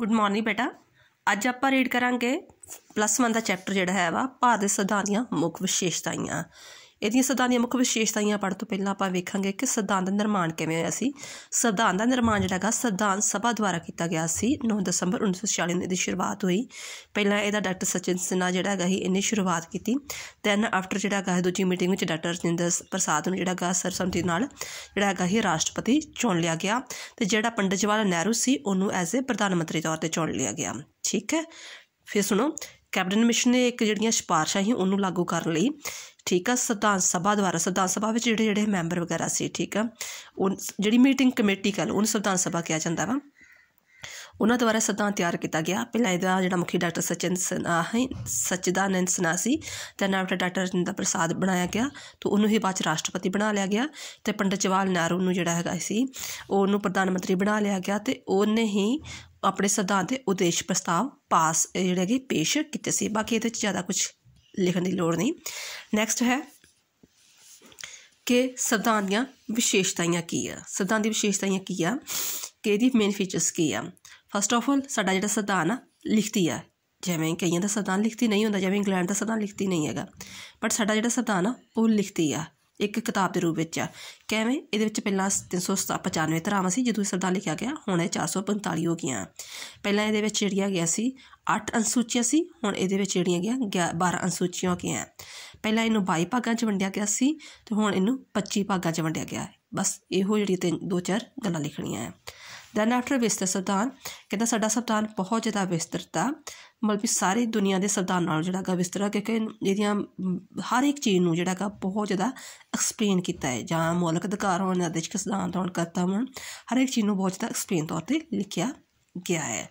good morning ਬੇਟਾ ਅੱਜ ਆਪਾਂ ਰੀਡ ਕਰਾਂਗੇ ਪਲੱਸ 1 ਦਾ ਚੈਪਟਰ ਜਿਹੜਾ ਹੈ ਵਾ ਭਾਰਤ ਦੇ ਸੰਵਿਧਾਨ ਦੀਆਂ ਮੁੱਖ ਵਿਸ਼ੇਸ਼ਤਾਵਾਂ ਇਹਦੀਆਂ ਸਿਧਾਂਤ ਦੀਆਂ ਮੁੱਖ ਵਿਸ਼ੇਸ਼ਤਾਵਾਂ ਪੜ੍ਹ ਤੋਂ ਪਹਿਲਾਂ ਆਪਾਂ ਵੇਖਾਂਗੇ ਕਿ ਸਿਧਾਂਤ ਦਾ ਨਿਰਮਾਣ ਕਿਵੇਂ ਹੋਇਆ ਸੀ ਸਿਧਾਂਤ ਦਾ ਨਿਰਮਾਣ ਜਿਹੜਾ ਹੈਗਾ ਸਿਧਾਂਤ ਸਭਾ ਦੁਆਰਾ ਕੀਤਾ ਗਿਆ ਸੀ 9 ਦਸੰਬਰ 1946 ਨੂੰ ਇਹਦੀ ਸ਼ੁਰੂਆਤ ਹੋਈ ਪਹਿਲਾਂ ਇਹਦਾ ਡਾਕਟਰ ਸਚਿਨ ਸਿਨਾ ਜਿਹੜਾ ਹੈਗਾ ਹੀ ਇਹਨੇ ਸ਼ੁਰੂਆਤ ਕੀਤੀ ਦੈਨ ਆਫਟਰ ਜਿਹੜਾ ਹੈਗਾ ਦੂਜੀ ਮੀਟਿੰਗ ਵਿੱਚ ਡਾਕਟਰ ਰਜਿੰਦਰ ਪ੍ਰਸਾਦ ਨੂੰ ਜਿਹੜਾ ਹੈਗਾ ਸਰਸਮਤੀ ਨਾਲ ਜਿਹੜਾ ਹੈਗਾ ਹੀ ਰਾਸ਼ਟਰਪਤੀ ਚੁਣ ਲਿਆ ਗਿਆ ਤੇ ਜਿਹੜਾ ਪੰਡਿਤ ਜਵਾਹਰ ਨਹਿਰੂ ਸੀ ਉਹਨੂੰ ਐਜ਼ ਅ ਪ੍ਰਧਾਨ ਮੰਤਰੀ ਤੌਰ ਤੇ ਚੁਣ ਲਿਆ ਗਿਆ ਠੀਕ ਹੈ ਫਿਰ ਸੁਣੋ ਕੈਪਟਨ ਮਿਸ਼ਨ ਨੇ ਇੱਕ ਜਿਹੜੀਆਂ ਸਿਫਾਰਸ਼ਾਂ ਸੀ ਉਹਨੂੰ ਲਾਗੂ ਕਰਨ ਲਈ ਠੀਕ ਆ ਸਦਾਨ ਸਭਾ ਦੁਆਰਾ ਸਦਾਨ ਸਭਾ ਵਿੱਚ ਜਿਹੜੇ ਜਿਹੜੇ ਮੈਂਬਰ ਵਗੈਰਾ ਸੀ ਠੀਕ ਆ ਉਹ ਜਿਹੜੀ ਮੀਟਿੰਗ ਕਮੇਟੀ ਕਹ ਲਓ ਉਹਨੂੰ ਸਦਾਨ ਸਭਾ ਕਿਹਾ ਜਾਂਦਾ ਵਾ ਉਹਨਾਂ ਦੁਆਰਾ ਸਦਾਨ ਤਿਆਰ ਕੀਤਾ ਗਿਆ ਪਹਿਲਾਂ ਇਹਦਾ ਜਿਹੜਾ ਮੁਖੀ ਡਾਕਟਰ ਸਚਿਨ ਹੈ ਸਚਿਦਾਨੰਦ ਸਨਾਸੀ ਤੇ ਨਾਲ ਡਾਕਟਰ ਜਿੰਦਾ ਪ੍ਰਸਾਦ ਬਣਾਇਆ ਗਿਆ ਤੇ ਉਹਨੂੰ ਹੀ ਬਾਅਦ ਚ ਰਾਸ਼ਟਰਪਤੀ ਬਣਾ ਲਿਆ ਗਿਆ ਤੇ ਪੰਡਤ ਜਵਾਲ ਨਹਿਰੂ ਨੂੰ ਜਿਹੜਾ ਹੈਗਾ ਸੀ ਉਹਨੂੰ ਪ੍ਰਧਾਨ ਮੰਤਰੀ ਬਣਾ ਲਿਆ ਗਿਆ ਤੇ ਉਹਨੇ ਹੀ ਆਪਣੇ ਸਿਧਾਂਤ ਦੇ ਉਦੇਸ਼ ਪ੍ਰਸਤਾਵ ਪਾਸ ਜਿਹੜੇ ਕਿ ਪੇਸ਼ ਕੀਤੇ ਸੀ ਬਾਕੀ ਇਹਦੇ ਵਿੱਚ ਜ਼ਿਆਦਾ ਕੁਝ ਲਿਖਣ ਦੀ ਲੋੜ ਨਹੀਂ ਨੈਕਸਟ ਹੈ ਕਿ ਸ਼ਬਦਾਂ ਦੀਆਂ ਵਿਸ਼ੇਸ਼ਤਾਵਾਂ ਕੀ ਆ ਸ਼ਬਦਾਂ ਦੀ ਵਿਸ਼ੇਸ਼ਤਾਵਾਂ ਕੀ ਆ ਕਿ ਇਹਦੀ ਮੇਨ ਫੀਚਰਸ ਕੀ ਆ ਫਸਟ ਆਫ ਆਲ ਸਾਡਾ ਜਿਹੜਾ ਸਦਾਨ ਨਾ ਲਿਖਤੀ ਆ ਜਿਵੇਂ ਕਈਆਂ ਦਾ ਸਦਾਨ ਲਿਖਤੀ ਨਹੀਂ ਹੁੰਦਾ ਜਿਵੇਂ ਇੰਗਲੈਂਡ ਦਾ ਸਦਾਨ ਲਿਖਤੀ ਨਹੀਂ ਹੈਗਾ ਬਟ ਸਾਡਾ ਜਿਹੜਾ ਸਦਾਨ ਨਾ ਉਹ ਲਿਖਤੀ ਆ ਇੱਕ ਕਿਤਾਬ ਦੇ ਰੂਪ ਵਿੱਚ ਆ ਕਿਵੇਂ ਇਹਦੇ ਵਿੱਚ ਪਹਿਲਾਂ 395 ਧਰਾਵਾਂ ਸੀ ਜਦੋਂ ਸਰਦਾਰ ਲਿਖਿਆ ਗਿਆ ਹੁਣ ਇਹ 445 ਹੋ ਗਈਆਂ ਪਹਿਲਾਂ ਇਹਦੇ ਵਿੱਚ ਜਿਹੜੀਆਂ ਗਿਆ ਸੀ 8 ਅਨਸੂਚੀਆਂ ਸੀ ਹੁਣ ਇਹਦੇ ਵਿੱਚ ਜਿਹੜੀਆਂ ਗਿਆ 12 ਅਨਸੂਚੀਆਂ ਹੋ ਗਈਆਂ ਪਹਿਲਾਂ ਇਹਨੂੰ 22 ਭਾਗਾਂ 'ਚ ਵੰਡਿਆ ਗਿਆ ਸੀ ਤੇ ਹੁਣ ਇਹਨੂੰ 25 ਭਾਗਾਂ 'ਚ ਵੰਡਿਆ ਗਿਆ ਹੈ ਬਸ ਇਹੋ ਜਿਹੜੀ ਤਿੰਨ ਦੋ ਚਾਰ ਗੱਲਾਂ ਲਿਖਣੀਆਂ ਹੈ ਦੈਨ ਆਫਟਰ ਵਿਸਤਰ ਸਬਦਾਨ ਕਹਿੰਦਾ ਸਾਡਾ ਸਬਦਾਨ ਬਹੁਤ ਜ਼ਿਆਦਾ ਵਿਸਤਰਤਾ ਮਤਲਬ ਕਿ ਸਾਰੇ ਦੁਨੀਆ ਦੇ ਸਰਦਾਰ ਨਾਲ ਜਿਹੜਾ ਹੈਗਾ ਵਿਸਤਰਾ ਕਿ ਇਹਦੀਆਂ ਹਰ ਇੱਕ ਚੀਜ਼ ਨੂੰ ਜਿਹੜਾ ਹੈਗਾ ਬਹੁਤ ਜ਼ਿਆਦਾ ਐਕਸਪਲੇਨ ਕੀਤਾ ਹੈ ਜਾਂ ਮੌਲਿਕ ਅਧਿਕਾਰ ਹੋਣ ਨਿਰਦੇਸ਼ਕ ਸਿਧਾਂਤ ਹੋਣ ਕਰਤਾ ਹੋਣ ਹਰ ਇੱਕ ਚੀਜ਼ ਨੂੰ ਬਹੁਤ ਜ਼ਿਆਦਾ ਐਕਸਪਲੇਨ ਤੌਰ ਤੇ ਲਿਖਿਆ ਗਿਆ ਹੈ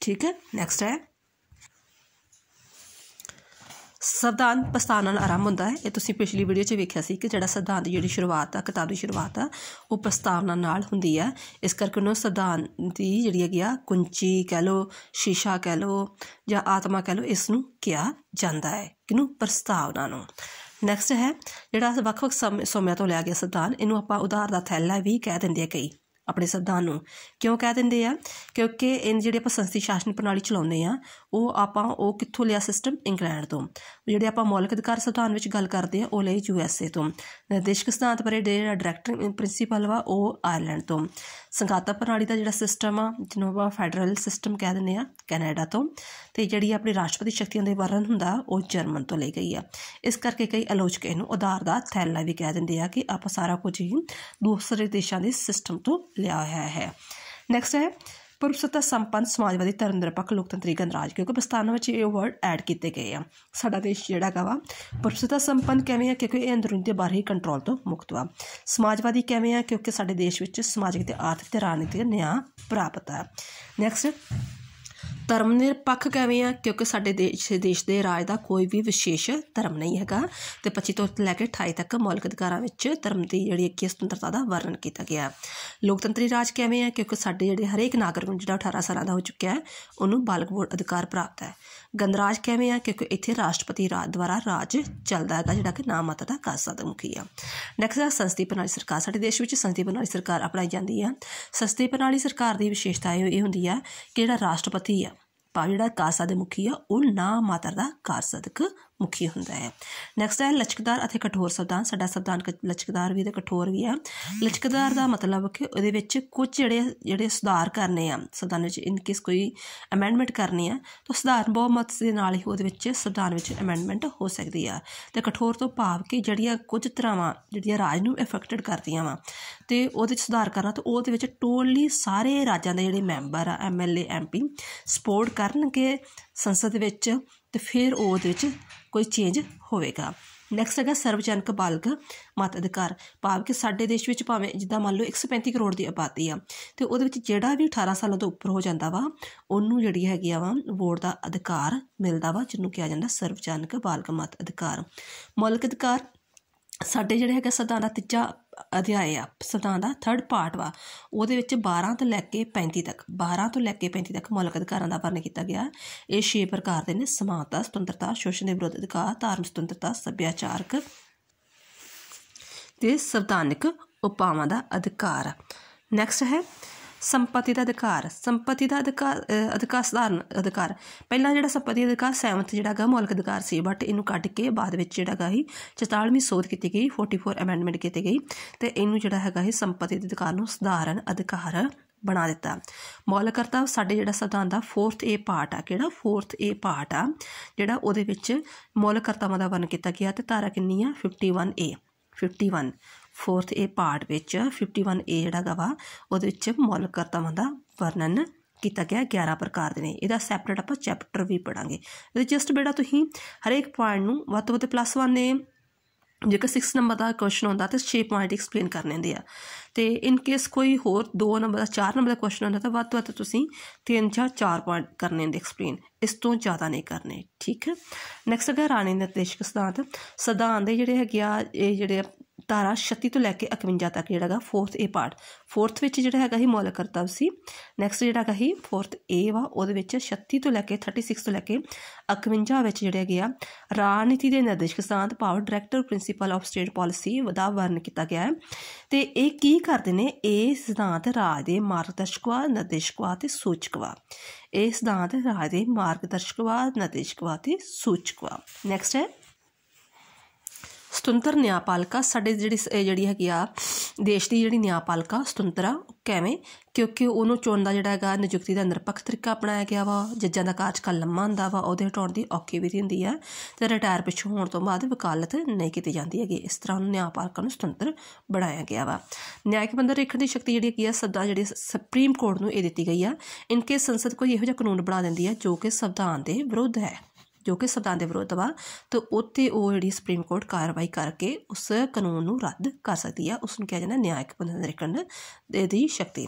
ਠੀਕ ਹੈ ਨੈਕਸਟ ਹੈ ਸਿਧਾਂਤ ਪਸਤਾਨ ਨਾਲ ਆਰੰਭ ਹੁੰਦਾ ਹੈ ਇਹ ਤੁਸੀਂ ਪਿਛਲੀ ਵੀਡੀਓ 'ਚ ਵੇਖਿਆ ਸੀ ਕਿ ਜਿਹੜਾ ਸਿਧਾਂਤ ਜਿਹੜੀ ਸ਼ੁਰੂਆਤ ਆ ਕਿਤਾਬ ਦੀ ਸ਼ੁਰੂਆਤ ਆ ਉਹ ਪ੍ਰਸਤਾਵਨਾ ਨਾਲ ਹੁੰਦੀ ਆ ਇਸ ਕਰਕੇ ਉਹਨੂੰ ਸਿਧਾਂਤ ਦੀ ਜਿਹੜੀ ਹੈਗੀ ਆ ਕੁੰਚੀ ਕਹਿ ਲੋ ਸ਼ੀਸ਼ਾ ਕਹਿ ਲੋ ਜਾਂ ਆਤਮਾ ਕਹਿ ਲੋ ਇਸ ਨੂੰ ਕਿਹਾ ਜਾਂਦਾ ਹੈ ਕਿਨੂੰ ਪ੍ਰਸਤਾਵਨਾ ਨੂੰ ਨੈਕਸਟ ਹੈ ਜਿਹੜਾ ਵੱਖ-ਵੱਖ ਸਮੇਂ ਤੋਂ ਲਿਆ ਗਿਆ ਸਿਧਾਂਤ ਇਹਨੂੰ ਆਪਾਂ ਉਧਾਰ ਦਾ ਥੈਲਾ ਵੀ ਕਹਿ ਦਿੰਦੇ ਆ ਕਈ ਆਪਣੇ ਸੰਵਿਧਾਨ ਨੂੰ ਕਿਉਂ ਕਹਿ ਦਿੰਦੇ ਆ ਕਿਉਂਕਿ ਇਹ ਜਿਹੜੇ ਆਪਾਂ ਸੰਸਦੀ ਸ਼ਾਸਨ ਪ੍ਰਣਾਲੀ ਚਲਾਉਂਦੇ ਆ ਉਹ ਆਪਾਂ ਉਹ ਕਿੱਥੋਂ ਲਿਆ ਸਿਸਟਮ ਇੰਗਲੈਂਡ ਤੋਂ ਜਿਹੜੇ ਆਪਾਂ ਮੌਲਿਕ ਅਧਿਕਾਰ ਸਿਧਾਂਤ ਵਿੱਚ ਗੱਲ ਕਰਦੇ ਆ ਉਹ ਲਈ ਯੂਐਸਏ ਤੋਂ ਨਿਰਦੇਸ਼ਕ ਸਿਧਾਂਤ ਪਰ ਜਿਹੜਾ ਡਾਇਰੈਕਟਰ ਪ੍ਰਿੰਸੀਪਲ ਵਾ ਉਹ ਆਇਰਲੈਂਡ ਤੋਂ ਸੰਗਾਤਾ ਪ੍ਰਣਾਲੀ ਦਾ ਜਿਹੜਾ ਸਿਸਟਮ ਆ ਜਿਹਨੂੰ ਆਪਾਂ ਫੈਡਰਲ ਸਿਸਟਮ ਕਹਿ ਦਿੰਦੇ ਆ ਕੈਨੇਡਾ ਤੋਂ ਤੇ ਜਿਹੜੀ ਆਪਣੀ ਰਾਸ਼ਟਰਪਤੀ ਸ਼ਕਤੀਆਂ ਦੇ ਵਰਣ ਹੁੰਦਾ ਉਹ ਜਰਮਨ ਤੋਂ ਲਈ ਗਈ ਆ ਇਸ ਕਰਕੇ ਕਈ ਆਲੋਚਕ ਇਹਨੂੰ ਉਧਾਰ ਦਾ ਥੈਲਾ ਵੀ ਕਹਿ ਦਿੰਦੇ ਆ ਕਿ ਆਪਾਂ ਸਾਰਾ ਕੁਝ ਹੀ ਦੂਸਰੇ ਦੇਸ਼ਾਂ ਦੇ ਸਿਸਟਮ ਤੋਂ ਲਿਆ ਹੋਇਆ ਹੈ ਨੈਕਸਟ ਹੈ ਪੁਰਸਤਾ ਸੰਪੰਨ ਸਮਾਜਵਾਦੀ ਧਰਮ ਨਿਰਪੱਖ ਲੋਕਤੰਤਰੀ ਗਣਰਾਜ ਕਿਉਂਕਿ ਪਾਕਿਸਤਾਨ ਵਿੱਚ ਇਹ ਵਰਡ ਐਡ ਕੀਤੇ ਗਏ ਆ ਸਾਡਾ ਦੇਸ਼ ਜਿਹੜਾ ਗਾ ਪੁਰਸਤਾ ਸੰਪੰਨ ਕਿਵੇਂ ਆ ਕਿਉਂਕਿ ਇਹ ਅੰਦਰੂਨੀ ਤੇ ਬਾਹਰੀ ਕੰਟਰੋਲ ਤੋਂ ਮੁਕਤ ਆ ਸਮਾਜਵਾਦੀ ਕਿਵੇਂ ਆ ਕਿਉਂਕਿ ਸਾਡੇ ਦੇਸ਼ ਵਿੱਚ ਸਮਾਜਿਕ ਤੇ ਆਰਥਿਕ ਤੇ ਰਾਜਨੀਤਿਕ ਨਿਆਂ ਪ੍ਰਾਪਤ ਆ ਨੈਕਸਟ ਧਰਮ ਨਿਰਪੱਖ ਕਿਵੇਂ ਆ ਕਿਉਂਕਿ ਸਾਡੇ ਦੇਸ਼ ਦੇਸ਼ ਦੇ ਰਾਜ ਦਾ ਕੋਈ ਵੀ ਵਿਸ਼ੇਸ਼ ਧਰਮ ਨਹੀਂ ਹੈਗਾ ਤੇ 25 ਤੋਂ ਲੈ ਕੇ 28 ਤੱਕ ਮੌਲਿਕ ਅਧਿਕਾਰਾਂ ਵਿੱਚ ਧਰਮ ਦੀ ਜਿਹੜੀ ਇੱਕ ਸੁਤੰਤਰਤਾ ਦਾ ਵਰਣਨ ਕੀਤਾ ਗਿਆ ਲੋਕਤੰਤਰੀ ਰਾਜ ਕਿਵੇਂ ਆ ਕਿਉਂਕਿ ਸਾਡੇ ਜਿਹੜੇ ਹਰੇਕ ਨਾਗਰਿਕ ਨੂੰ ਜਿਹੜਾ 18 ਸਾਲਾਂ ਦਾ ਹੋ ਚੁੱਕਿਆ ਹੈ ਉਹਨੂੰ ਬਾਲਗ ਵੋਟ ਅਧਿਕਾਰ ਪ੍ਰਾਪਤ ਹੈ ਗਣਰਾਜ ਕਹਿੰਦੇ ਆ ਕਿਉਂਕਿ ਇੱਥੇ ਰਾਸ਼ਟਰਪਤੀ ਰਾਜ ਦੁਆਰਾ ਰਾਜ ਚੱਲਦਾ ਹੈਗਾ ਜਿਹੜਾ ਕਿ ਨਾਮਤ ਦਾ ਕਾਸਾ ਦਾ ਮੁਖੀ ਆ ਨੈਕਸਟ ਆ ਸੰਸਦੀ ਪ੍ਰਣਾਲੀ ਸਰਕਾਰ ਸਾਡੇ ਦੇਸ਼ ਵਿੱਚ ਸੰਸਦੀ ਪ੍ਰਣਾਲੀ ਸਰਕਾਰ ਅਪਣਾਈ ਜਾਂਦੀ ਆ ਸੰਸਦੀ ਪ੍ਰਣਾਲੀ ਸਰਕਾਰ ਦੀ ਵਿਸ਼ੇਸ਼ਤਾ ਇਹ ਹੁੰਦੀ ਆ ਕਿ ਜਿਹੜਾ ਰਾਸ਼ਟਰਪਤੀ ਆ ਪਾ ਜਿਹੜਾ ਕਾਸਾ ਦੇ ਮੁਖੀ ਆ ਉਹ ਨਾ ਮਾਤਰ ਦਾ ਕਾਰਸਦਕ ਮੁਖੀ ਹੁੰਦਾ ਹੈ ਨੈਕਸਟ ਹੈ ਲਚਕਦਾਰ ਅਤੇ ਕਠੋਰ ਸ਼ਬਦਾਂ ਸਾਡਾ ਸ਼ਬਦਾਂ ਲਚਕਦਾਰ ਵੀ ਤੇ ਕਠੋਰ ਵੀ ਹੈ ਲਚਕਦਾਰ ਦਾ ਮਤਲਬ ਕਿ ਉਹਦੇ ਵਿੱਚ ਕੁਝ ਜਿਹੜੇ ਜਿਹੜੇ ਸੁਧਾਰ ਕਰਨੇ ਆ ਸਬਦਾਂ ਵਿੱਚ ਇਨ ਕੇਸ ਕੋਈ ਅਮੈਂਡਮੈਂਟ ਕਰਨੀ ਆ ਤਾਂ ਸਧਾਰਨ ਬਹੁਮਤ ਦੇ ਨਾਲ ਹੀ ਉਹਦੇ ਵਿੱਚ ਸਬਦਾਂ ਵਿੱਚ ਅਮੈਂਡਮੈਂਟ ਹੋ ਸਕਦੀ ਆ ਤੇ ਕਠੋਰ ਤੋਂ ਭਾਵ ਕਿ ਜਿਹੜੀਆਂ ਕੁਝ ਤਰ੍ਹਾਂਾਂ ਜਿਹੜੀਆਂ ਰਾਜ ਨੂੰ ਇਫੈਕਟਡ ਕਰਦੀਆਂ ਵਾ ਤੇ ਉਹਦੇ ਵਿੱਚ ਸੁਧਾਰ ਕਰਨਾ ਤਾਂ ਉਹਦੇ ਵਿੱਚ ਟੋਟਲੀ ਸਾਰੇ ਰਾਜਾਂ ਦੇ ਜਿਹੜੇ ਮੈਂਬਰ ਆ ਐਮਐਲਏ ਐਮਪੀ ਸਪੋਰਟ ਕਰਨਗੇ ਸੰਸਦ ਵਿੱਚ ਤੇ ਫਿਰ ਉਹ ਉਹਦੇ ਵਿੱਚ ਕੋਈ ਚੇਂਜ ਹੋਵੇਗਾ ਨੈਕਸਟ ਹੈਗਾ ਸਰਵਜਨਕ ਬਾਲਗ ਮਤ ਅਧਿਕਾਰ ਭਾਵ ਕਿ ਸਾਡੇ ਦੇਸ਼ ਵਿੱਚ ਭਾਵੇਂ ਜਿੱਦਾਂ ਮੰਨ ਲਓ 135 ਕਰੋੜ ਦੀ ਆਬਾਦੀ ਆ ਤੇ ਉਹਦੇ ਵਿੱਚ ਜਿਹੜਾ ਵੀ 18 ਸਾਲਾਂ ਤੋਂ ਉੱਪਰ ਹੋ ਜਾਂਦਾ ਵਾ ਉਹਨੂੰ ਜਿਹੜੀ ਹੈਗੀ ਆ ਵਾ ਵੋਟ ਦਾ ਅਧਿਕਾਰ ਮਿਲਦਾ ਵਾ ਜਿਹਨੂੰ ਕਿਹਾ ਜਾਂਦਾ ਸਰਵਜਨਕ ਬਾਲਗ ਮਤ ਅਧਿਕਾਰ ਮੌਲਿਕ ਅਧਿਕਾਰ ਸਾਡੇ ਜਿਹੜੇ ਹੈਗਾ ਸਦਾ ਦਾ ਤੀਜਾ ਅਧਿਆਇ ਆ ਸਦਾ ਦਾ ਥਰਡ ਪਾਰਟ ਵਾ ਉਹਦੇ ਵਿੱਚ 12 ਤੋਂ ਲੈ ਕੇ 35 ਤੱਕ 12 ਤੋਂ ਲੈ ਕੇ 35 ਤੱਕ ਮੌਲਿਕ ਅਧਿਕਾਰਾਂ ਦਾ ਵਰਣਨ ਕੀਤਾ ਗਿਆ ਇਹ ਛੇ ਪ੍ਰਕਾਰ ਦੇ ਨੇ ਸਮਾਨਤਾ ਸੁਤੰਤਰਤਾ ਸ਼ੋਸ਼ਣ ਦੇ ਵਿਰੋਧ ਅਧਿਕਾਰ ਧਾਰਮਿਕ ਸੁਤੰਤਰਤਾ ਸੱਭਿਆਚਾਰਕ ਤੇ ਸਵਧਾਨਿਕ ਉਪਾਵਾਂ ਦਾ ਅਧਿਕਾਰ ਨੈਕਸਟ ਹੈ ਸੰਪਤੀ ਦਾ ਅਧਿਕਾਰ ਸੰਪਤੀ ਦਾ ਅਧਿਕਾਰ ਅਧਿਕਾਰ ਸਧਾਰਨ ਅਧਿਕਾਰ ਪਹਿਲਾਂ ਜਿਹੜਾ ਸੰਪਤੀ ਅਧਿਕਾਰ ਸੈਵਨਥ ਜਿਹੜਾ ਗਾ ਮੌਲਿਕ ਅਧਿਕਾਰ ਸੀ ਬਟ ਇਹਨੂੰ ਕੱਟ ਕੇ ਬਾਅਦ ਵਿੱਚ ਜਿਹੜਾ ਹੀ 44ਵੀਂ ਸੋਧ ਕੀਤੀ ਗਈ 44 ਅਮੈਂਡਮੈਂਟ ਕੀਤੀ ਗਈ ਤੇ ਇਹਨੂੰ ਜਿਹੜਾ ਹੈਗਾ ਇਹ ਸੰਪਤੀ ਦੇ ਅਧਿਕਾਰ ਨੂੰ ਸਧਾਰਨ ਅਧਿਕਾਰ ਬਣਾ ਦਿੱਤਾ ਮੌਲਿਕ ਕਰਤਾ ਸਾਡੇ ਜਿਹੜਾ ਸਦਾਨ ਦਾ 4th A ਪਾਰਟ ਆ ਕਿਹੜਾ 4th A ਪਾਰਟ ਆ ਜਿਹੜਾ ਉਹਦੇ ਵਿੱਚ ਮੌਲਿਕ ਕਰਤਾਵਾਂ ਦਾ ਵਰਣਨ ਕੀਤਾ ਗਿਆ ਤੇ ਧਾਰਾ ਕਿੰਨੀ ਆ 51 A 51 ਫੋਰਥ ਇਹ ਪਾਰਟ ਵਿੱਚ 51 ਏ ਜਿਹੜਾ ਗਵਾ ਉਹਦੇ ਵਿੱਚ ਮੌਲਿਕ ਕਰਤਾਵਾਂ ਦਾ ਵਰਣਨ ਕੀਤਾ ਗਿਆ 11 ਪ੍ਰਕਾਰ ਦੇ ਨੇ ਇਹਦਾ ਸੈਪਰੇਟ ਆਪਾਂ ਚੈਪਟਰ ਵੀ ਪੜਾਂਗੇ ਇਹਦੇ ਜਸਟ ਬੇੜਾ ਤੁਸੀਂ ਹਰੇਕ ਪੁਆਇੰਟ ਨੂੰ ਵੱਧ ਤੋਂ ਵੱਧ ਪਲੱਸ 1 ਨੇ ਜੇਕਰ 6 ਨੰਬਰ ਦਾ ਕੁਐਸਚਨ ਹੁੰਦਾ ਤਾਂ 6 ਪੁਆਇੰਟ ਐਕਸਪਲੇਨ ਕਰਨੇ ਹੁੰਦੇ ਆ ਤੇ ਇਨ ਕੇਸ ਕੋਈ ਹੋਰ 2 ਨੰਬਰ ਦਾ 4 ਨੰਬਰ ਦਾ ਕੁਐਸਚਨ ਹੁੰਦਾ ਤਾਂ ਵੱਧ ਤੋਂ ਵੱਧ ਤੁਸੀਂ 3 ਜਾਂ 4 ਪੁਆਇੰਟ ਕਰਨੇ ਹੁੰਦੇ ਐਕਸਪਲੇਨ ਇਸ ਤੋਂ ਜ਼ਿਆਦਾ ਨਹੀਂ ਕਰਨੇ ਠੀਕ ਹੈ ਨੈਕਸਟ ਹੈ ਰਾਣੀ ਨਿਰਦੇਸ਼ਕ ਸਿਧਾਂਤ ਸਿਧਾਂਤ ਦੇ ਜਿਹੜੇ ਹੈਗੇ ਆ ਇਹ ਜਿਹੜੇ ਧਾਰਾ 36 ਤੋਂ ਲੈ ਕੇ 51 ਤੱਕ ਜਿਹੜਾ ਹੈਗਾ ਫੋਰਥ ਏ ਪਾਰਟ ਫੋਰਥ ਵਿੱਚ ਜਿਹੜਾ ਹੈਗਾ ਹੀ ਮੌਲਿਕ ਕਰਤਵ ਸੀ ਨੈਕਸਟ ਜਿਹੜਾ ਹੈਗਾ ਹੀ ਫੋਰਥ ਏ ਵਾ ਉਹਦੇ ਵਿੱਚ 36 ਤੋਂ ਲੈ ਕੇ 36 ਤੋਂ ਲੈ ਕੇ 51 ਵਿੱਚ ਜਿਹੜਾ ਗਿਆ ਰਾਜਨੀਤੀ ਦੇ ਨਿਰਦੇਸ਼ਕ ਸਾਂਤ ਪਾਵਰ director principal of state policy ਦਾ ਵਰਨ ਕੀਤਾ ਗਿਆ ਹੈ ਤੇ ਇਹ ਕੀ ਕਰਦੇ ਨੇ ਇਹ ਸਿਧਾਂਤ ਰਾਜ ਦੇ ਮਾਰਗਦਰਸ਼ਕਵਾ ਨਿਰਦੇਸ਼ਕਵਾ ਤੇ ਸੂਚਕਵਾ ਇਹ ਸਿਧਾਂਤ ਰਾਜ ਦੇ ਮਾਰਗਦਰਸ਼ਕਵਾ ਨਿਰਦੇਸ਼ਕਵਾ ਤੇ ਸੂਚਕਵਾ ਨੈਕਸਟ ਹੈ ਸੁਤੰਤਰ ਨਿਆਂਪਾਲਿਕਾ ਸਾਡੇ ਜਿਹੜੀ ਜਿਹੜੀ ਹੈਗੀ ਆ ਦੇਸ਼ ਦੀ ਜਿਹੜੀ ਨਿਆਂਪਾਲਿਕਾ ਸੁਤੰਤਰ ਕਿਵੇਂ ਕਿਉਂਕਿ ਉਹਨੂੰ ਚੁਣਨ ਦਾ ਜਿਹੜਾ ਹੈਗਾ ਨਿਯੁਕਤੀ ਦਾ ਨਿਰਪੱਖ ਤਰੀਕਾ ਅਪਣਾਇਆ ਗਿਆ ਵਾ ਜੱਜਾਂ ਦਾ ਕਾਰਜਕਾਲ ਲੰਮਾ ਹੁੰਦਾ ਵਾ ਉਹਦੇ ਹਟਾਉਣ ਦੀ ਔਖੀ ਵੀ ਹੁੰਦੀ ਆ ਤੇ ਰਿਟਾਇਰ ਪਿਛੋਂ ਹੋਣ ਤੋਂ ਬਾਅਦ ਵਕਾਲਤ ਨਹੀਂ ਕੀਤੀ ਜਾਂਦੀ ਹੈਗੀ ਇਸ ਤਰ੍ਹਾਂ ਉਹਨੂੰ ਨਿਆਂਪਾਲਿਕਾ ਨੂੰ ਸੁਤੰਤਰ ਬਣਾਇਆ ਗਿਆ ਵਾ ਨਿਆਇਕ ਬੰਦਰ ਰੇਖਣ ਦੀ ਸ਼ਕਤੀ ਜਿਹੜੀ ਕੀ ਆ ਸਦਾ ਜਿਹੜੀ ਸੁਪਰੀਮ ਕੋਰਟ ਨੂੰ ਇਹ ਦਿੱਤੀ ਗਈ ਆ ਇਨਕੇ ਸੰਸਦ ਕੋਈ ਇਹੋ ਜਿਹਾ ਕਾਨੂੰਨ ਬਣਾ ਦਿੰਦੀ ਆ ਜੋ ਕਿ ਸੰਵਿਧਾਨ ਦੇ ਵਿਰੁੱਧ ਹੈ ਜੋ ਕਿ ਸੰਵਿਧਾਨ ਦੇ ਵਿਰੋਧ ਵਾ ਤਾਂ ਉੱਥੇ ਉਹ ਜਿਹੜੀ ਸੁਪਰੀਮ ਕੋਰਟ ਕਾਰਵਾਈ ਕਰਕੇ ਉਸ ਕਾਨੂੰਨ ਨੂੰ ਰੱਦ ਕਰ ਸਕਦੀ ਆ ਉਸ ਨੂੰ ਕਿਹਾ ਜਾਂਦਾ ਨਿਆਇਕ ਦੇ ਦੀ ਸ਼ਕਤੀ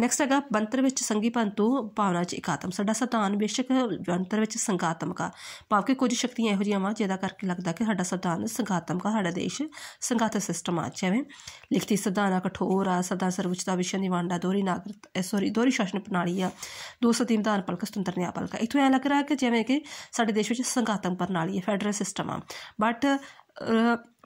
ਨੈਕਸਟ ਹੈਗਾ ਬੰਤਰ ਵਿੱਚ ਸੰਗੀ ਤੋਂ ਭਾਵਨਾ ਚ ਇਕਾਤਮ ਸਾਡਾ ਸਤਾਨ ਬੇਸ਼ੱਕ ਬੰਤਰ ਵਿੱਚ ਸੰਗਾਤਮਕ ਆ ਭਾਵ ਕਿ ਕੁਝ ਸ਼ਕਤੀਆਂ ਇਹੋ ਜਿਹੀਆਂ ਵਾ ਜਿਹਦਾ ਕਰਕੇ ਲੱਗਦਾ ਕਿ ਸਾਡਾ ਸੰਵਿਧਾਨ ਸੰਗਾਤਮਕ ਆ ਸਾਡਾ ਦੇਸ਼ ਸੰਗਾਤ ਸਿਸਟਮ ਆ ਜਿਵੇਂ ਲਿਖਤੀ ਸੰਵਿਧਾਨ ਕਠੋਰ ਆ ਸਦਾ ਸਰਵਉੱਚਤਾ ਵਿਸ਼ੇ ਦੀ ਵੰਡਾ ਦੋਰੀ ਨਾਗਰਿਕ ਸੋਰੀ ਦੋਰੀ ਸ਼ਾਸਨ ਪ੍ਰਣਾਲੀ ਆ ਦੋ ਸਤੀਮਦਾਨ ਪਲਕ ਸੁਤੰਤਰ ਨਿਆਪਲਕ ਇਥੋਂ ਐ ਲੱਗ ਰਿਹਾ ਕਿ ਜਿਵੇਂ ਕਿ ਸਾਡੇ ਦੇਸ਼ ਵਿਸ਼ਵ ਵਿੱਚ ਸੰਘਾਤਮਕ ਪ੍ਰਣਾਲੀ ਹੈ ਫੈਡਰਲ ਸਿਸਟਮ ਆ ਬਟ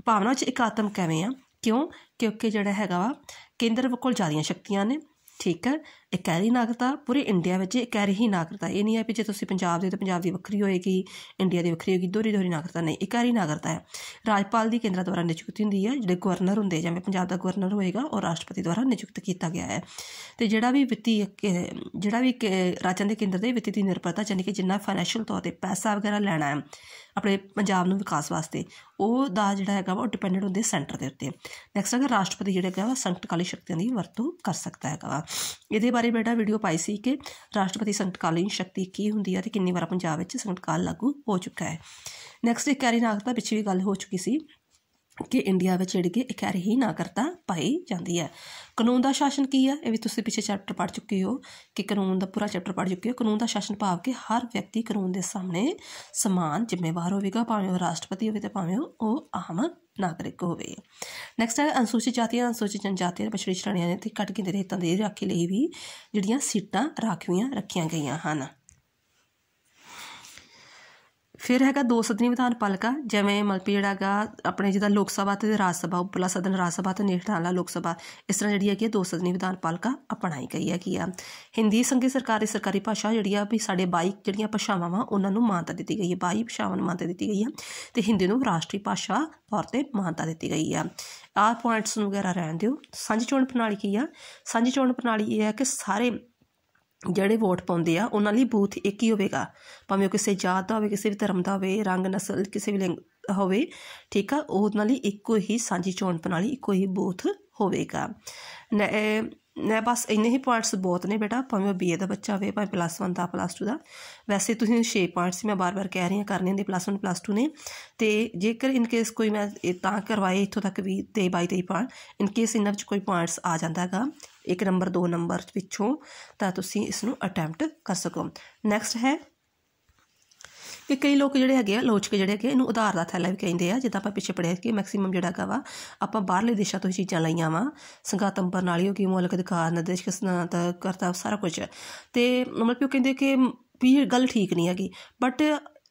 ਭਾਵਨਾ 'ਚ ਇਕਾਤਮ ਕਿਵੇਂ ਆ ਕਿਉਂ ਕਿਉਂਕਿ ਜਿਹੜਾ ਹੈਗਾ ਵਾ ਕੇਂਦਰ ਕੋਲ ਜ਼ਿਆਦੀਆਂ ਸ਼ਕਤੀਆਂ ਨੇ ਠੀਕ ਹੈ ਇਹ ਕੈਰੀ ਨਾਗਰਤਾ ਪੂਰੇ ਇੰਡੀਆ ਵਿੱਚ ਇੱਕ ਕੈਰੀ ਹੀ ਨਾਗਰਤਾ ਇਹ ਨਹੀਂ ਹੈ ਕਿ ਜੇ ਤੁਸੀਂ ਪੰਜਾਬ ਦੇ ਤਾਂ ਪੰਜਾਬ ਦੀ ਵੱਖਰੀ ਹੋਏਗੀ ਇੰਡੀਆ ਦੀ ਵੱਖਰੀ ਹੋਏਗੀ ਦੋਰੀ ਦੋਰੀ ਨਾਗਰਤਾ ਨਹੀਂ ਇਹ ਕੈਰੀ ਨਾਗਰਤਾ ਹੈ ਰਾਜਪਾਲ ਦੀ ਕੇਂਦਰ ਦੁਆਰਾ ਨਿਯੁਕਤੀ ਹੁੰਦੀ ਹੈ ਜਿਹੜੇ ਗਵਰਨਰ ਹੁੰਦੇ ਜਿਵੇਂ ਪੰਜਾਬ ਦਾ ਗਵਰਨਰ ਹੋਏਗਾ ਉਹ ਰਾਸ਼ਟਰਪਤੀ ਦੁਆਰਾ ਨਿਯੁਕਤ ਕੀਤਾ ਗਿਆ ਹੈ ਤੇ ਜਿਹੜਾ ਵੀ ਵਿੱਤੀ ਜਿਹੜਾ ਵੀ ਰਾਜਾਂ ਦੇ ਕੇਂਦਰ ਦੇ ਵਿੱਤੀ ਦੀ ਨਿਰਭਰਤਾ ਯਾਨੀ ਕਿ ਜਿੰਨਾ ਫਾਈਨੈਂਸ਼ੀਅਲ ਤੌਰ ਤੇ ਪੈਸਾ ਵਗੈਰਾ ਲੈਣਾ ਹੈ ਆਪਣੇ ਪੰਜਾਬ ਨੂੰ ਵਿਕਾਸ ਵਾਸਤੇ ਉਹ ਦਾ ਜਿਹੜਾ ਹੈਗਾ ਉਹ ਡਿਪੈਂਡੈਂਟ ਹੁੰਦੇ ਸੈਂਟਰ ਦੇ ਉੱਤੇ ਨੈਕਸਟ ਹੈਗਾ ਰਾਸ਼ਟਰਪਤੀ ਜਿਹੜਾ ਹੈਗਾ ਸੰਕਟਕਾਲੀ ਸ਼ਕਤੀਆਂ ਦੀ ਵਰਤੋਂ ਕਰ ਸਕਦਾ ਹੈਗਾ ਇਹਦੇ ਬਾਰੇ ਬਾਰੇ ਬੇਟਾ ਵੀਡੀਓ ਪਾਈ ਸੀ ਕਿ ਰਾਸ਼ਟਰਪਤੀ ਸੰਕਟਕਾਲੀਨ ਸ਼ਕਤੀ ਕੀ ਹੁੰਦੀ ਹੈ ਤੇ ਕਿੰਨੀ ਵਾਰ ਪੰਜਾਬ ਵਿੱਚ ਸੰਕਟਕਾਲ ਲਾਗੂ ਹੋ ਚੁੱਕਾ ਹੈ ਨੈਕਸਟ ਇੱਕ ਕੈਰੀ ਨਾਗ ਪਿੱਛੇ ਪਿਛਲੀ ਗੱਲ ਹੋ ਚੁੱਕੀ ਸੀ ਕਿ ਇੰਡੀਆ ਵਿੱਚ ਜਿਹੜੀ ਕਿ ਇਕਹਿਰ ਹੀ ਨਾ ਕਰਤਾ ਪਾਈ ਜਾਂਦੀ ਹੈ ਕਾਨੂੰਨ ਦਾ ਸ਼ਾਸਨ ਕੀ ਹੈ ਇਹ ਵੀ ਤੁਸੀਂ ਪਿਛੇ ਚੈਪਟਰ ਪੜ ਚੁੱਕੇ ਹੋ ਕਿ ਕਾਨੂੰਨ ਦਾ ਪੂਰਾ ਚੈਪਟਰ ਪੜ ਚੁੱਕੇ ਹੋ ਕਾਨੂੰਨ ਦਾ ਸ਼ਾਸਨ ਭਾਵ ਕਿ ਹਰ ਵਿਅਕਤੀ ਕਾਨੂੰਨ ਦੇ ਸਾਹਮਣੇ ਸਮਾਨ ਜ਼ਿੰਮੇਵਾਰ ਹੋਵੇਗਾ ਭਾਵੇਂ ਉਹ ਰਾਸ਼ਟਰਪਤੀ ਹੋਵੇ ਤੇ ਭਾਵੇਂ ਉਹ ਆਮ ਨਾਗਰਿਕ ਹੋਵੇ ਨੈਕਸਟ ਹੈ ਅਨੁਸੂਚਿਤ ਜਾਤੀਆਂ ਅਨੁਸੂਚਿਤ ਜਨਜਾਤੀਆਂ ਪਛੜੀ ਸ਼੍ਰੇਣੀਆਂ ਨੇ ਤੇ ਘੱਟ ਗਿਣਤੀ ਦੇ ਹਿੱਤਾਂ ਦੇ ਰਾਖੀ ਲਈ ਵੀ ਜਿਹੜੀਆਂ ਸੀਟਾਂ ਰੱਖੀਆਂ ਰੱਖੀਆਂ ਗਈਆਂ ਹਨ ਫਿਰ ਹੈਗਾ ਦੋ ਸਦਨੀ ਵਿਧਾਨ ਪਾਲਿਕਾ ਜਿਵੇਂ ਮਲਪੀ ਜਿਹੜਾ ਹੈਗਾ ਆਪਣੇ ਜਿਹਦਾ ਲੋਕ ਸਭਾ ਤੇ ਰਾਜ ਸਭਾ ਉਪਲਾ ਸਦਨ ਰਾਜ ਸਭਾ ਤੇ ਵਾਲਾ ਲੋਕ ਸਭਾ ਇਸ ਤਰ੍ਹਾਂ ਜਿਹੜੀ ਕਿ ਦੋ ਸਦਨੀ ਵਿਧਾਨ ਪਾਲਿਕਾ ਅਪਣਾਈ ਗਈ ਹੈਗੀ ਆ ਹਿੰਦੀ ਸੰਘੀ ਸਰਕਾਰੀ ਸਰਕਾਰੀ ਭਾਸ਼ਾ ਜਿਹੜੀ ਆ ਵੀ ਸਾਡੇ 22 ਜਿਹੜੀਆਂ ਭਾਸ਼ਾਵਾਂ ਵਾ ਉਹਨਾਂ ਨੂੰ ਮਾਨਤਾ ਦਿੱਤੀ ਗਈ ਹੈ 22 ਭਾਸ਼ਾਵਾਂ ਨੂੰ ਮਾਨਤਾ ਦਿੱਤੀ ਗਈ ਹੈ ਤੇ ਹਿੰਦੀ ਨੂੰ ਰਾਸ਼ਟਰੀ ਭਾਸ਼ਾ ਤੌਰ ਤੇ ਮਾਨਤਾ ਦਿੱਤੀ ਗਈ ਆ ਆਹ ਪੁਆਇੰਟਸ ਵਗੈਰਾ ਰਹਿਣ ਦਿਓ ਸਾਂਝੀ ਚੋਣ ਪ੍ਰਣਾਲੀ ਕੀ ਆ ਸਾਂਝੀ ਚੋਣ ਪ੍ਰਣਾਲੀ ਇਹ ਹੈ ਕਿ ਸਾਰੇ ਜਿਹੜੇ ਵੋਟ ਪਾਉਂਦੇ ਆ ਉਹਨਾਂ ਲਈ ਬੂਥ ਇੱਕ ਹੀ ਹੋਵੇਗਾ ਭਾਵੇਂ ਉਹ ਕਿਸੇ ਜਾਤ ਦਾ ਹੋਵੇ ਕਿਸੇ ਵੀ ਧਰਮ ਦਾ ਹੋਵੇ ਰੰਗ ਨਸਲ ਕਿਸੇ ਵੀ ਲਿੰਗ ਹੋਵੇ ਠੀਕ ਆ ਉਹਨਾਂ ਲਈ ਇੱਕੋ ਹੀ ਸਾਂਝੀ ਚੋਣ ਪ੍ਰਣਾਲੀ ਇੱਕੋ ਹੀ ਬੂਥ ਹੋਵੇਗਾ ਨੇ ਬਸ ਇੰਨੇ ਹੀ ਪੁਆਇੰਟਸ ਬਹੁਤ ਨੇ ਬੇਟਾ ਭਾਵੇਂ ਉਹ ਬੀਏ ਦਾ ਬੱਚਾ ਹੋਵੇ ਭਾਵੇਂ ਪਲੱਸ 1 ਦਾ ਪਲੱਸ 2 ਦਾ ਵੈਸੇ ਤੁਸੀਂ 6 ਪੁਆਇੰਟਸ ਮੈਂ ਬਾਰ-ਬਾਰ ਕਹਿ ਰਹੀ ਹਾਂ ਕਰਨੇ ਹੁੰਦੇ ਪਲੱਸ 1 ਪਲੱਸ 2 ਨੇ ਤੇ ਜੇਕਰ ਇਨ ਕੇਸ ਕੋਈ ਮੈਂ ਤਾਂ ਕਰਵਾਏ ਇੱਥੋਂ ਤੱਕ ਵੀ 23 22 ਪੁਆਇੰਟ ਇਨ ਕੇਸ ਇਨ ਵਿੱਚ ਕੋਈ ਪੁਆਇੰਟਸ ਆ ਜਾਂਦਾ ਹੈਗਾ ਇੱਕ ਨੰਬਰ ਦੋ ਨੰਬਰ ਵਿੱਚੋਂ ਤਾਂ ਤੁਸੀਂ ਇਸ ਨੂੰ ਅਟੈਂਪਟ ਕਰ ਸਕੋ ਨੈਕਸਟ ਹੈ ਕਿ ਕਈ ਲੋਕ ਜਿਹੜੇ ਹੈਗੇ ਆ ਲੋਚਕ ਜਿਹੜੇ ਹੈਗੇ ਇਹਨੂੰ ਉਧਾਰ ਦਾ ਥੈਲਾ ਵੀ ਕਹਿੰਦੇ ਆ ਜਿੱਦਾਂ ਆਪਾਂ ਪਿੱਛੇ ਪੜਿਆ ਕਿ ਮੈਕਸਿਮਮ ਜਿਹੜਾ ਹੈਗਾ ਵਾ ਆਪਾਂ ਬਾਹਰਲੇ ਦੇਸ਼ਾਂ ਤੋਂ ਹੀ ਚੀਜ਼ਾਂ ਲਈਆਂ ਵਾ ਸੰਘਾਤਮ ਪ੍ਰਣਾਲੀ ਹੋ ਗਈ ਮੌਲਕ ਅਧਿਕਾਰ ਨਿਰਦੇਸ਼ਕ ਸਨਾਤ ਕਰਤਾ ਸਾਰਾ ਕੁਝ ਤੇ ਮਤਲਬ ਕਿ ਉਹ ਕਹਿੰਦੇ ਕਿ ਵੀ ਗੱਲ ਠੀਕ ਨਹੀਂ ਹੈਗੀ ਬਟ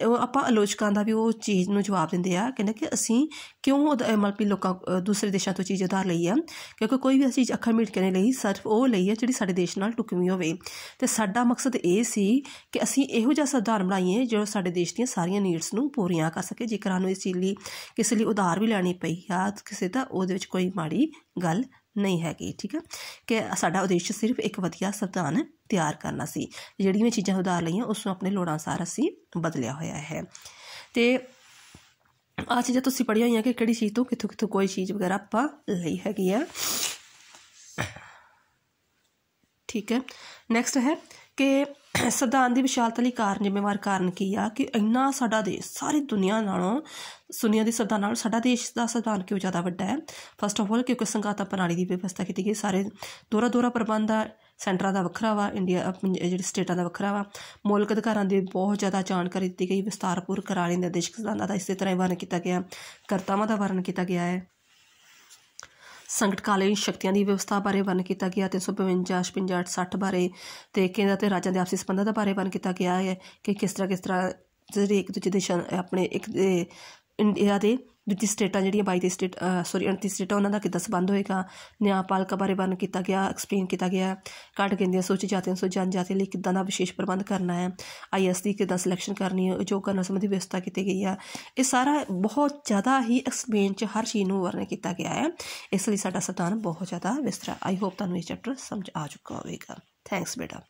ਉਹ ਆਪਾਂ ਆਲੋਚਕਾਂ ਦਾ ਵੀ ਉਹ ਚੀਜ਼ ਨੂੰ ਜਵਾਬ ਦਿੰਦੇ ਆ ਕਹਿੰਦੇ ਕਿ ਅਸੀਂ ਕਿਉਂ ਐਮਐਲਪੀ ਲੋਕਾਂ ਦੂਸਰੇ ਦੇਸ਼ਾਂ ਤੋਂ ਚੀਜ਼ ਉਧਾਰ ਲਈ ਆ ਕਿਉਂਕਿ ਕੋਈ ਵੀ ਚੀਜ਼ ਅੱਖਾਂ ਮੀਟ ਕਰਨੇ ਲਈ ਸਿਰਫ ਉਹ ਲਈ ਆ ਜਿਹੜੀ ਸਾਡੇ ਦੇਸ਼ ਨਾਲ ਟੁਕਵੀਂ ਹੋਵੇ ਤੇ ਸਾਡਾ ਮਕਸਦ ਇਹ ਸੀ ਕਿ ਅਸੀਂ ਇਹੋ ਜਿਹਾ ਸੰਵਿਧਾਨ ਬਣਾਈਏ ਜੋ ਸਾਡੇ ਦੇਸ਼ ਦੀਆਂ ਸਾਰੀਆਂ ਨੀਡਸ ਨੂੰ ਪੂਰੀਆਂ ਕਰ ਸਕੇ ਜੇਕਰ ਸਾਨੂੰ ਇਸ ਚੀਜ਼ ਲਈ ਕਿਸੇ ਲਈ ਉਧਾਰ ਵੀ ਲੈਣੀ ਪਈ ਆ ਕਿਸੇ ਦਾ ਉਹਦੇ ਵਿੱਚ ਕੋਈ ਮਾੜੀ ਗੱਲ ਨਹੀਂ ਹੈਗੀ ਠੀਕ ਹੈ ਕਿ ਸਾਡਾ ਉਦੇਸ਼ ਸਿਰਫ ਇੱਕ ਵਧੀਆ ਸਰਦਾਨ ਤਿਆਰ ਕਰਨਾ ਸੀ ਜਿਹੜੀਆਂ ਚੀਜ਼ਾਂ ਉਧਾਰ ਲਈਆਂ ਉਸ ਨੂੰ ਆਪਣੇ ਲੋੜਾਂ ਅਨਸਾਰ ਅਸੀਂ ਬਦਲਿਆ ਹੋਇਆ ਹੈ ਤੇ ਆ ਚੀਜ਼ਾਂ ਤੁਸੀਂ ਪੜ੍ਹੀਆਂ ਹੋਈਆਂ ਕਿ ਕਿਹੜੀ ਚੀਜ਼ ਤੋਂ ਕਿੱਥੋਂ ਕਿੱਥੋਂ ਕੋਈ ਚੀਜ਼ ਵਗੈਰਾ ਆਪਾਂ ਲਈ ਹੈਗੀ ਆ ਠੀਕ ਹੈ ਨੈਕਸਟ ਹੈ ਕਿ ਸਦਾਨ ਦੀ ਵਿਸ਼ਾਲਤਾ ਲਈ ਕਾਰਨ ਜ਼ਿੰਮੇਵਾਰ ਕਾਰਨ ਕੀ ਆ ਕਿ ਇੰਨਾ ਸਾਡਾ ਦੇਸ਼ ਸਾਰੀ ਦੁਨੀਆ ਨਾਲੋਂ ਸੁਨੀਆਂ ਦੀ ਸਦਾਨ ਨਾਲ ਸਾਡਾ ਦੇਸ਼ ਦਾ ਸਦਾਨ ਕਿਉਂ ਜ਼ਿਆਦਾ ਵੱਡਾ ਹੈ ਫਸਟ ਆਫ ਆਲ ਕਿਉਂਕਿ ਸੰਘਾਤਾ ਪ੍ਰਣਾਲੀ ਦੀ ਵਿਵਸਥਾ ਕੀਤੀ ਗਈ ਸਾਰੇ ਦੋਰਾ ਦੋਰਾ ਪ੍ਰਬੰਧ ਦਾ ਸੈਂਟਰਾਂ ਦਾ ਵੱਖਰਾ ਵਾ ਇੰਡੀਆ ਜਿਹੜੇ ਸਟੇਟਾਂ ਦਾ ਵੱਖਰਾ ਵਾ ਮੌਲਕ ਅਧਿਕਾਰਾਂ ਦੀ ਬਹੁਤ ਜ਼ਿਆਦਾ ਜਾਣਕਾਰੀ ਦਿੱਤੀ ਗਈ ਵਿਸਤਾਰਪੂਰ ਕਰਾਲੀ ਨਿਰਦੇਸ਼ਕ ਸਿਧਾਂਤਾਂ ਦਾ ਇਸੇ ਤਰ੍ਹਾਂ ਹੀ ਕੀਤਾ ਗਿਆ ਕਰਤਾਵਾਂ ਦਾ ਵਰਣ ਕੀਤਾ ਗਿਆ ਹੈ ਸੰਕਟਕਾਲੀਨ ਸ਼ਕਤੀਆਂ ਦੀ ਵਿਵਸਥਾ ਬਾਰੇ ਵਰਣ ਕੀਤਾ ਗਿਆ 352 56 60 ਬਾਰੇ ਤੇ ਕੇਂਦਰ ਤੇ ਰਾਜਾਂ ਦੇ ਆਪਸੀ ਸੰਬੰਧਾਂ ਦੇ ਬਾਰੇ ਵਰਣ ਕੀਤਾ ਗਿਆ ਹੈ ਕਿ ਕਿਸ ਤਰ੍ਹਾਂ ਕਿਸ ਤਰ੍ਹਾਂ ਜਿਹੜੇ ਇੱਕ ਦੂਜੇ ਦੇ ਆਪਣੇ ਇੱਕ ਇੰਡੀਆ ਦੇ ਦੂਜੀ ਸਟੇਟਾਂ ਜਿਹੜੀਆਂ 22 ਸਟੇਟ ਸੌਰੀ 29 ਸਟੇਟਾਂ ਉਹਨਾਂ ਦਾ ਕਿੱਦਾਂ ਸਬੰਧ ਹੋਏਗਾ ਨਿਆਂਪਾਲਿਕਾ ਬਾਰੇ ਵਰਨ ਕੀਤਾ ਗਿਆ ਐਕਸਪਲੇਨ ਕੀਤਾ ਗਿਆ ਘੱਟ ਗਿਣਤੀਆਂ ਸੋਚੀ ਜਾਤੀਆਂ ਸੋ ਜਾਤੀ ਲਈ ਕਿੱਦਾਂ ਦਾ ਵਿਸ਼ੇਸ਼ ਪ੍ਰਬੰਧ ਕਰਨਾ ਹੈ ਆਈਐਸਡੀ ਕਿੱਦਾਂ ਸਿਲੈਕਸ਼ਨ ਕਰਨੀ ਹੈ ਜੋ ਕਰਨ ਸੰਬੰਧੀ ਵਿਵਸਥਾ ਕੀਤੀ ਗਈ ਹੈ ਇਹ ਸਾਰਾ ਬਹੁਤ ਜ਼ਿਆਦਾ ਹੀ ਐਕਸਪਲੇਨ ਚ ਹਰ ਚੀਜ਼ ਨੂੰ ਵਰਨ ਕੀਤਾ ਗਿਆ ਹੈ ਇਸ ਲਈ ਸਾਡਾ ਸਤਾਨ ਬਹੁਤ ਜ਼ਿਆਦਾ ਵਿਸਤਰਾ ਆਈ ਹੋਪ ਤੁਹਾਨੂੰ ਇਹ ਚੈਪਟਰ ਸਮਝ ਆ ਚੁੱਕਾ ਹੋਵੇਗਾ ਥੈਂਕਸ ਬੇਟਾ